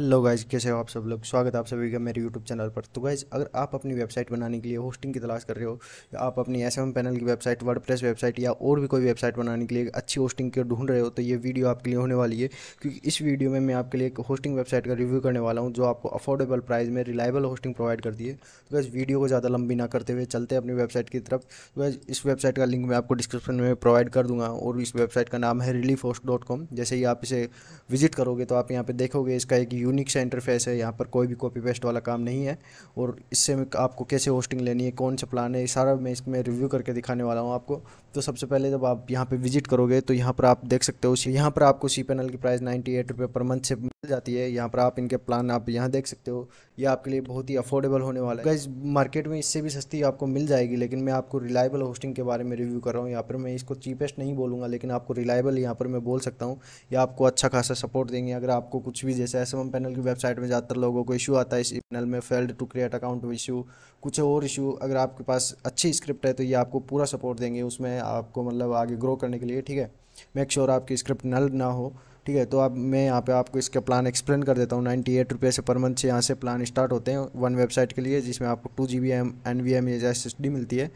hello guys कैसे हो आप सब लोग स्वागत है आप सभी का मेरे यूट्यूब चैनल पर तो गाइज अगर आप अपनी वेबसाइट बनाने के लिए होस्टिंग की तलाश कर रहे हो या आप अपनी एस पैनल की वेबसाइट वर्डप्रेस वेबसाइट या और भी कोई वेबसाइट बनाने के लिए अच्छी होस्टिंग की ढूंढ रहे हो तो ये वीडियो आपके लिए होने वाली है क्योंकि इस वीडियो में मैं आपके लिए एक होस्टिंग वेबसाइट का रिव्यू करने वाला हूँ जो आपको अफोर्डेबल प्राइस में रिलायबल होस्टिंग प्रोवाइड करती है तो गाइज वीडियो को ज़्यादा लंबी ना करते हुए चलते अपनी वेबसाइट की तरफ तो गाइज इस वेबसाइट का लिंक मैं आपको डिस्क्रिप्शन में प्रोवाइड कर दूँगा और इस वेबसाइट का नाम है रिलीफ जैसे ही आप इसे विजिट करोगे तो आप यहाँ पर देखोगे इसका एक यूनिक सा इंटरफेस है यहाँ पर कोई भी कॉपी पेस्ट वाला काम नहीं है और इससे आपको कैसे होस्टिंग लेनी है कौन सा प्लान है सारा मैं इसमें रिव्यू करके दिखाने वाला हूँ आपको तो सबसे पहले जब आप यहाँ पर विजिट करोगे तो यहाँ पर आप देख सकते हो यहाँ पर आपको सी पैनल की प्राइस नाइन्टी एट रुपये पर मंथ से मिल जाती है यहाँ पर आप इनके प्लान आप यहाँ देख सकते हो ये आपके लिए बहुत ही अफोर्डेबल होने वाला है मार्केट में इससे भी सस्ती आपको मिल जाएगी लेकिन मैं आपको रिलायबल होस्टिंग के बारे में रिव्यू कर रहा हूँ यहाँ पर मैं इसको चीपेस्ट नहीं बोलूँगा लेकिन आपको रिलायबल यहाँ पर मैं बोल सकता हूँ या आपको अच्छा खासा सपोर्ट देंगे अगर आपको कुछ भी जैसे एस एम पैनल की वेबसाइट में ज़्यादातर लोगों को इशू आता है इस पैनल में failed to create account issue कुछ और इशू अगर आपके पास अच्छी स्क्रिप्ट है तो ये आपको पूरा सपोर्ट देंगे उसमें आपको मतलब आगे ग्रो करने के लिए ठीक है मेक श्योर sure आपकी स्क्रिप्ट नल ना हो ठीक है तो अब मैं यहाँ पे आपको इसका प्लान एक्सप्लेन कर देता हूँ नाइन्टी एट रुपये से पर मंथ से यहाँ से प्लान स्टार्ट होते हैं वन वेबसाइट के लिए जिसमें आपको two G B M N V M S S D मिलती है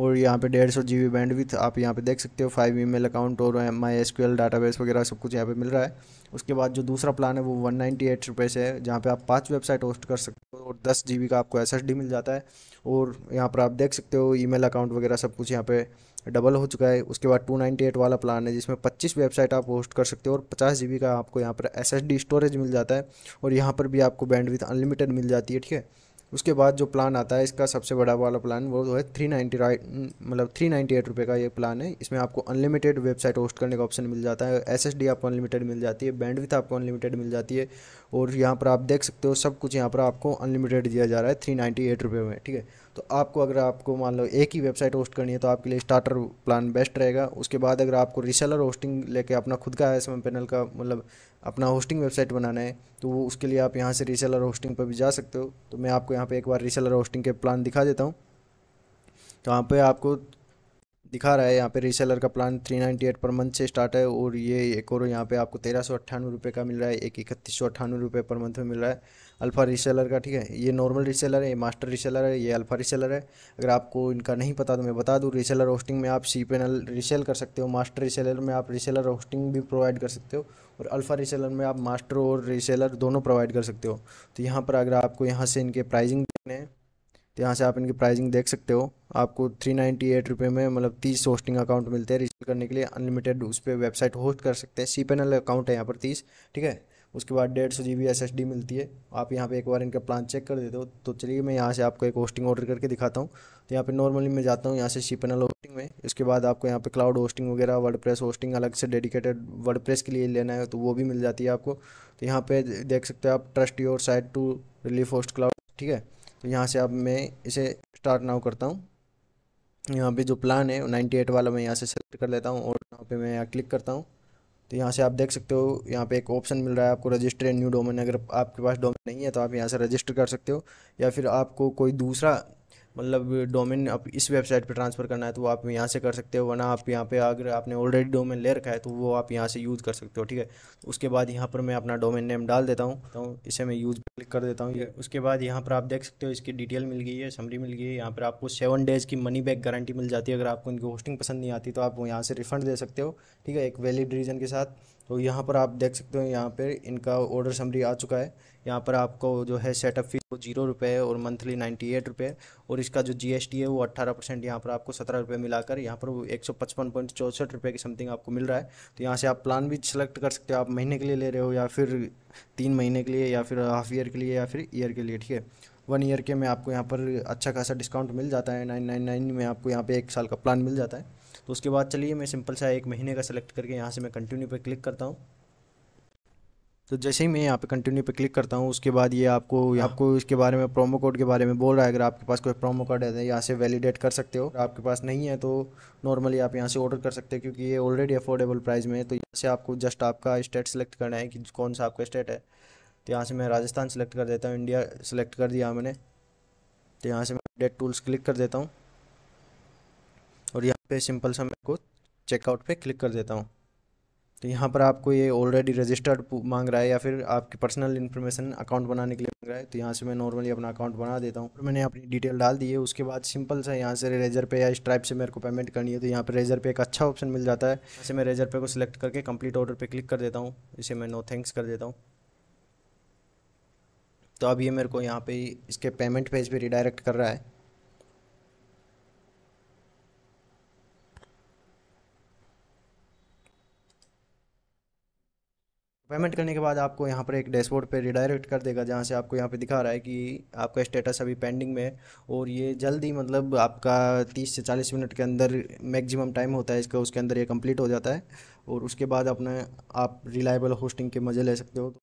और यहाँ पे डेढ़ सौ जी बी बैंड भी आप यहाँ पे देख सकते हो फाइव ई मेल अकाउंट और my S Q L database वगैरह सब कुछ यहाँ पे मिल रहा है उसके बाद जो दूसरा प्लान है वो वन नाइन्टी एट रुपये से है जहाँ पे आप पाँच वेबसाइट होस्ट कर सकते हो और दस जी बी का आपको एस एस डी मिल जाता है और यहाँ पर आप देख सकते हो ई मेल अकाउंट वगैरह सब कुछ यहाँ पे डबल हो चुका है उसके बाद टू नाइन्टी एट वाला प्लान है जिसमें पच्चीस वेबसाइट आप होस्ट कर सकते हो और पचास जी बी का आपको यहाँ पर एस एस डी स्टोरेज मिल जाता है और यहाँ पर भी आपको बैंडविथ अनलिमिटेड मिल जाती है ठीक है उसके बाद जो प्लान आता है इसका सबसे बड़ा वाला प्लान वो है थ्री नाइन्टी मतलब थ्री नाइन्टी एट रुपये का ये प्लान है इसमें आपको अनलिमिटेड वेबसाइट होस्ट करने का ऑप्शन मिल जाता है एस एस डी आपको अनलिमिटेड मिल जाती है बैंडविथ आपको अनलिमिटेड मिल जाती है और यहाँ पर आप देख सकते हो सब कुछ यहाँ पर आपको अनलिमिटेड दिया जा रहा है थ्री नाइन्टी एट रुपये में ठीक है तो आपको अगर आपको मान लो एक ही वेबसाइट होस्ट करनी है तो आपके लिए स्टार्टर प्लान बेस्ट रहेगा उसके बाद अगर आपको रिसेलर होस्टिंग लेके अपना खुद का एस पैनल का मतलब अपना होस्टिंग वेबसाइट बनाना है तो वो उसके लिए आप यहाँ से रिसेलर होस्टिंग पर भी जा सकते हो तो मैं आपको यहाँ पर एक बार रिसेलर होस्टिंग के प्लान दिखा देता हूँ तो यहाँ पर आपको दिखा रहा है यहाँ पे रीसेलर का plan three eight per month से स्टार्ट है और ये एक और यहाँ पे आपको तेरह सौ अट्ठानवे रुपये का मिल रहा है एक इकतीस सौ अट्ठानवे रुपये पर मंथ में मिल रहा है अल्फ़ा रीसेलर का ठीक है ये नॉर्मल रीसेलर है ये मास्टर रीसेलर है ये अल्फ़ा रीसेलर है अगर आपको इनका नहीं पता तो मैं बता दूँ रीसेलर होस्टिंग में आप सी पैनल रीसेल कर सकते हो मास्टर रीसेलर में आप रीसेलर होस्टिंग भी प्रोवाइड कर सकते हो और अल्फ़ा रीसेलर में आप मास्टर और रीसेलर दोनों प्रोवाइड कर सकते हो तो यहाँ पर अगर आपको यहाँ से इनके प्राइजिंग देखने हैं तो यहाँ से आप इनकी प्राइसिंग देख सकते हो आपको थ्री नाइन्टी एट रुपये में मतलब तीस होस्टिंग अकाउंट मिलते हैं रजिस्टर करने के लिए अनलिमिटेड उस पर वेबसाइट होस्ट कर सकते हैं सी पैनल अकाउंट है यहाँ पर तीस ठीक है उसके बाद डेढ़ सौ G B S S D मिलती है आप यहाँ पे एक बार इनका प्लान चेक कर देते हो तो चलिए मैं यहाँ से आपको एक होस्टिंग ऑर्डर करके दिखाता हूँ तो यहाँ पे नॉर्मली मैं जाता हूँ यहाँ से सी पैनल होस्टिंग में इसके बाद आपको यहाँ पे क्लाउड होस्टिंग वगैरह प्रेस होस्टिंग अलग से डेडिकेटेड प्रेस के लिए लेना है तो वो भी मिल जाती है आपको तो यहाँ पर देख सकते हो आप trust your site to relief host cloud ठीक है तो यहाँ से अब मैं इसे स्टार्ट नाउ करता हूँ यहाँ पे जो प्लान है नाइन्टी एट वाला मैं यहाँ से सेलेक्ट कर लेता हूँ और यहाँ पे मैं यहाँ क्लिक करता हूँ तो यहाँ से आप देख सकते हो यहाँ पे एक ऑप्शन मिल रहा है आपको रजिस्टर एंड न्यू डोमेन अगर आपके पास डोमेन नहीं है तो आप यहाँ से रजिस्टर कर सकते हो या फिर आपको कोई दूसरा मतलब डोमेन आप इस वेबसाइट पर ट्रांसफ़र करना है तो वो आप यहाँ से कर सकते हो वरना आप यहाँ पे अगर आपने ऑलरेडी डोमेन ले रखा है तो वो आप यहाँ से यूज़ कर सकते हो ठीक है तो उसके बाद यहाँ पर मैं अपना डोमेन नेम डाल देता हूँ तो इसे मैं यूज़ क्लिक कर देता हूँ उसके बाद यहाँ पर आप देख सकते हो इसकी डिटेल मिल गई है समरी मिल गई है यहाँ पर आपको सेवन डेज़ की मनी बैक गारंटी मिल जाती है अगर आपको इनकी होस्टिंग पसंद नहीं आती तो आप यहाँ से रिफंड दे सकते हो ठीक है एक वैलिड रीज़न के साथ तो यहाँ पर आप देख सकते हो यहाँ पर इनका ऑर्डर समरी आ चुका है यहाँ पर आपको जो है सेटअप फीस वो जीरो रुपये है और मंथली नाइन्टी एट रुपये और इसका जो जीएसटी है वो अट्ठारह परसेंट यहाँ पर आपको सत्रह रुपये मिलाकर यहाँ पर वो एक सौ पचपन पॉइंट चौंसठ रुपये की समथिंग आपको मिल रहा है तो यहाँ से आप प्लान भी सिलेक्ट कर सकते हो आप महीने के लिए ले रहे हो या फिर तीन महीने के लिए या फिर हाफ ईयर के लिए या फिर ईयर के लिए ठीक है वन ईयर के में आपको यहाँ पर अच्छा खासा डिस्काउंट मिल जाता है नाइन नाइन नाइन में आपको यहाँ पर एक साल का प्लान मिल जाता है तो उसके बाद चलिए मैं सिंपल सा एक महीने का सेलेक्ट करके यहाँ से मैं कंटिन्यू पर क्लिक करता हूँ तो जैसे ही मैं यहाँ पे कंटिन्यू पे क्लिक करता हूँ उसके बाद ये आपको आपको इसके बारे में प्रोमो कोड के बारे में बोल रहा है अगर आपके पास कोई प्रोमो कोड है तो यहाँ से वैलिडेट कर सकते हो आपके पास नहीं है तो नॉर्मली आप यहाँ से ऑर्डर कर सकते हो क्योंकि ये ऑलरेडी अफोर्डेबल प्राइस में है तो यहाँ से आपको जस्ट आपका स्टेट सेलेक्ट करना है कि कौन सा आपका स्टेट है तो यहाँ से मैं राजस्थान सेलेक्ट कर देता हूँ इंडिया सेलेक्ट कर दिया मैंने तो यहाँ से मैं डेट टूल्स क्लिक कर देता हूँ पे सिंपल सा मैं को चेकआउट पे क्लिक कर देता हूँ तो यहाँ पर आपको ये ऑलरेडी रजिस्टर्ड मांग रहा है या फिर आपकी पर्सनल इन्फॉर्मेशन अकाउंट बनाने के लिए मांग रहा है तो यहाँ से मैं नॉर्मली अपना अकाउंट बना देता हूँ फिर मैंने अपनी डिटेल डाल दी है उसके बाद सिंपल सा यहाँ से रेजर पे या स्ट्राइप से मेरे को पेमेंट करनी है तो यहाँ पर रेजर पे एक अच्छा ऑप्शन मिल जाता है जैसे मैं रेजर पे को सिलेक्ट करके कंप्लीट ऑर्डर पर क्लिक कर देता हूँ इसे मैं नो थैंक्स कर देता हूँ तो अब ये मेरे को यहाँ पे इसके पेमेंट पेज पर रिडायरेक्ट कर रहा है पेमेंट करने के बाद आपको यहाँ पर एक डैशबोर्ड पे रिडायरेक्ट कर देगा जहाँ से आपको यहाँ पे दिखा रहा है कि आपका स्टेटस अभी पेंडिंग में है और ये जल्दी मतलब आपका 30 से 40 मिनट के अंदर मैक्सिमम टाइम होता है इसका उसके अंदर ये कंप्लीट हो जाता है और उसके बाद अपने आप रिलायबल होस्टिंग के मज़े ले सकते हो